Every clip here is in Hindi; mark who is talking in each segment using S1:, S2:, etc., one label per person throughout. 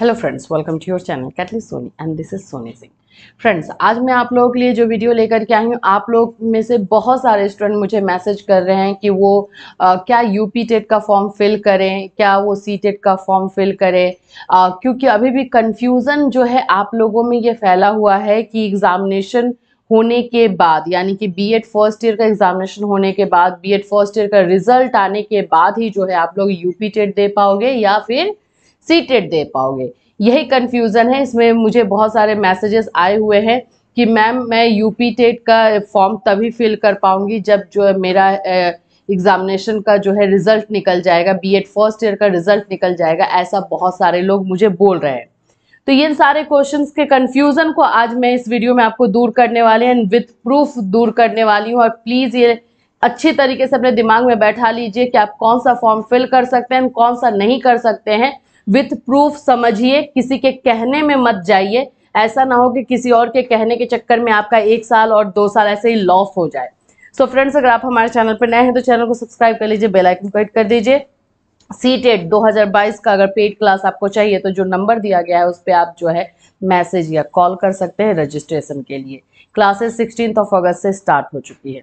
S1: hello friends welcome to your channel Katli Soni and this is Soni Singh friends आज मैं आप लोगों के लिए जो वीडियो लेकर के आई हूँ आप लोग में से बहुत सारे स्टूडेंट मुझे मैसेज कर रहे हैं कि वो आ, क्या यूपी टेट का फॉर्म फिल करें क्या वो सी टेट का फॉर्म फिल करें क्योंकि अभी भी कन्फ्यूज़न जो है आप लोगों में ये फैला हुआ है कि एग्ज़ामिनेशन होने के बाद यानी कि एड फर्स्ट ईयर का एग्जामिनेशन होने के बाद एड फर्स्ट ईयर का रिजल्ट आने के बाद ही जो है आप लोग पी टेट दे पाओगे या फिर सीटेट दे पाओगे यही कन्फ्यूज़न है इसमें मुझे बहुत सारे मैसेजेस आए हुए हैं कि मैम मैं यूपी टेट का फॉर्म तभी फिल कर पाऊंगी जब जो है मेरा एग्ज़ामिनेशन का जो है रिज़ल्ट निकल जाएगा बीएड फर्स्ट ईयर का रिज़ल्ट निकल जाएगा ऐसा बहुत सारे लोग मुझे बोल रहे हैं तो ये सारे क्वेश्चंस के कन्फ्यूज़न को आज मैं इस वीडियो में आपको दूर करने वाले हैं विथ प्रूफ दूर करने वाली हूँ और प्लीज़ ये अच्छे तरीके से अपने दिमाग में बैठा लीजिए कि आप कौन सा फॉर्म फिल कर सकते हैं कौन सा नहीं कर सकते हैं विथ प्रूफ समझिए किसी के कहने में मत जाइए ऐसा ना हो कि किसी और के कहने के चक्कर में आपका एक साल और दो साल ऐसे ही लॉस हो जाए सो so फ्रेंड्स अगर आप हमारे चैनल पर नए हैं तो चैनल को सब्सक्राइब कर लीजिए बेल आइकन क्लिक कर दीजिए सी टेट दो का अगर पेड क्लास आपको चाहिए तो जो नंबर दिया गया है उस पर आप जो है मैसेज या कॉल कर सकते हैं रजिस्ट्रेशन के लिए क्लासेस सिक्सटीन ऑफ अगस्त से स्टार्ट हो चुकी है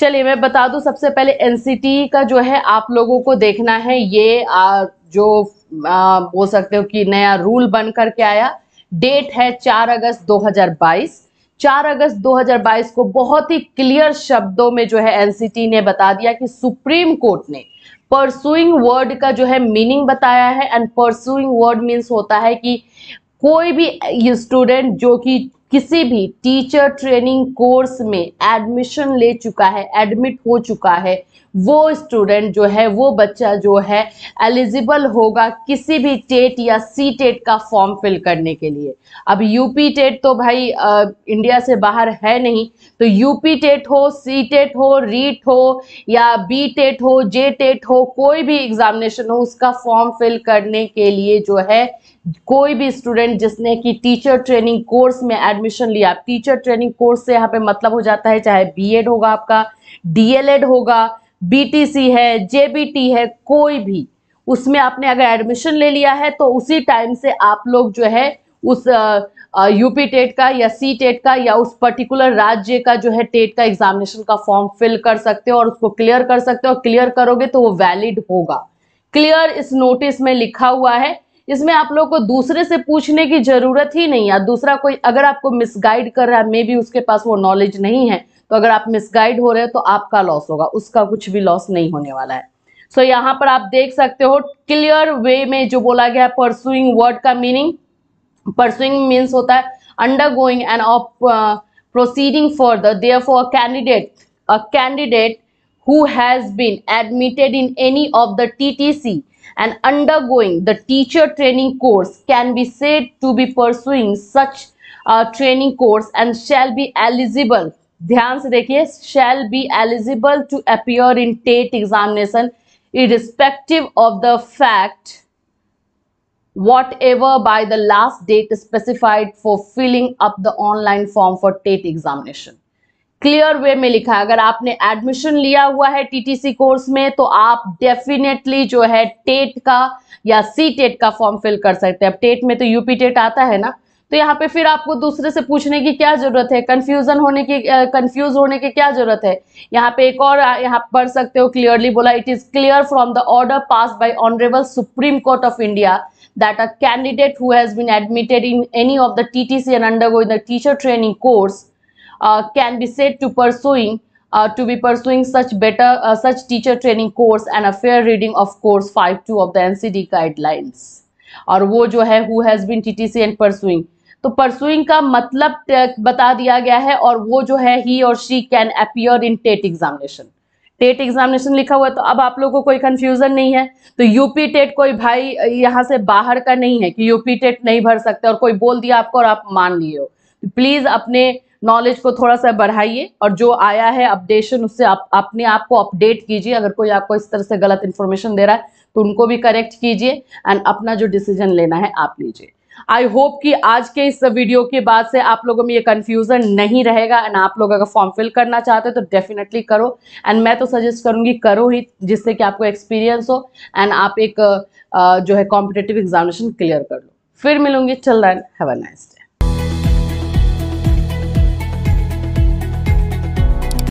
S1: चलिए मैं बता दूं सबसे पहले एनसीटी e का जो है आप लोगों को देखना है ये आ, जो बोल सकते हो कि नया रूल बन करके आया डेट है 4 अगस्त 2022 4 अगस्त 2022 को बहुत ही क्लियर शब्दों में जो है एनसीटी ने बता दिया कि सुप्रीम कोर्ट ने परसुइंग वर्ड का जो है मीनिंग बताया है एंड परसुइंग वर्ड मीन्स होता है कि कोई भी स्टूडेंट जो कि किसी भी टीचर ट्रेनिंग कोर्स में एडमिशन ले चुका है एडमिट हो चुका है वो स्टूडेंट जो है वो बच्चा जो है एलिजिबल होगा किसी भी टेट या सी टेट का फॉर्म फिल करने के लिए अब यूपी टेट तो भाई आ, इंडिया से बाहर है नहीं तो यूपी टेट हो सी टेट हो रीट e हो या बी टेट हो जे टेट हो कोई भी एग्जामिनेशन हो उसका फॉर्म फिल करने के लिए जो है कोई भी स्टूडेंट जिसने कि टीचर ट्रेनिंग कोर्स में एडमिशन लिया टीचर ट्रेनिंग कोर्स से यहाँ पे मतलब हो जाता है चाहे बीएड होगा आपका डीएलएड होगा बीटीसी है जेबीटी है कोई भी उसमें आपने अगर एडमिशन ले लिया है तो उसी टाइम से आप लोग जो है उस यूपी टेट का या सी टेट का या उस पर्टिकुलर राज्य का जो है टेट का एग्जामिनेशन का फॉर्म फिल कर सकते हो और उसको क्लियर कर सकते हो क्लियर करोगे तो वो वैलिड होगा क्लियर इस नोटिस में लिखा हुआ है इसमें आप लोग को दूसरे से पूछने की जरूरत ही नहीं है दूसरा कोई अगर आपको मिसगाइड कर रहा है मे बी उसके पास वो नॉलेज नहीं है तो अगर आप मिसगाइड हो रहे हो तो आपका लॉस होगा उसका कुछ भी लॉस नहीं होने वाला है सो so, यहाँ पर आप देख सकते हो क्लियर वे में जो बोला गया है परसुइंग वर्ड का मीनिंग परसुइंग मीन्स होता है undergoing and of proceeding for the for a candidate a candidate who has been admitted in any of the T T C and undergoing the teacher training course can be be to be pursuing such training course and shall be eligible ध्यान से देखिए shall be eligible to appear in TET examination of the fact what ever by the last date specified for filling up the online form for TET examination clear way में लिखा है अगर आपने एडमिशन लिया हुआ है टीटीसी कोर्स में तो आप डेफिनेटली जो है टेट का या सी टेट का फॉर्म फिल कर सकते हैं अब टेट में तो यूपी टेट आता है ना तो यहाँ पे फिर आपको दूसरे से पूछने की क्या जरूरत है कंफ्यूजन होने की कंफ्यूज uh, होने की क्या जरूरत है यहाँ पे एक और यहाँ पढ़ सकते हो क्लियरली बोला it is clear from the order pass by honourable Supreme Court of India that a candidate who has been admitted in any of the C and undergoing the teacher training course can be set to pursuing Uh, to be pursuing such better uh, such teacher training course and a fair reading of course 52 of the ncd guidelines or wo jo hai who has been ttc and pursuing तो परसुइंग का मतलब बता दिया गया है और वो जो है ही और she can appear in TET examination TET examination लिखा हुआ है तो अब आप लोगों को कोई कंफ्यूजन नहीं है तो यूपी टेट कोई भाई यहां से बाहर का नहीं है कि यूपी टेट नहीं भर सकते और कोई बोल दिया आपको और आप मान लिए हो तो प्लीज अपने नॉलेज को थोड़ा सा बढ़ाइए और जो आया है अपडेशन उससे आप अपने आप को अपडेट कीजिए अगर कोई आपको इस तरह से गलत इन्फॉर्मेशन दे रहा है तो उनको भी करेक्ट कीजिए एंड अपना जो डिसीजन लेना है आप लीजिए आई होप कि आज के इस वीडियो के बाद से आप लोगों में ये कन्फ्यूज़न नहीं रहेगा एंड आप लोग अगर फॉर्म फिल करना चाहते हो तो डेफिनेटली करो एंड मैं तो सजेस्ट करूँगी करो ही जिससे कि आपको एक्सपीरियंस हो एंड आप एक जो है कॉम्पिटेटिव एग्जामिनेशन क्लियर कर लो फिर मिलूंगी चल then have a nice day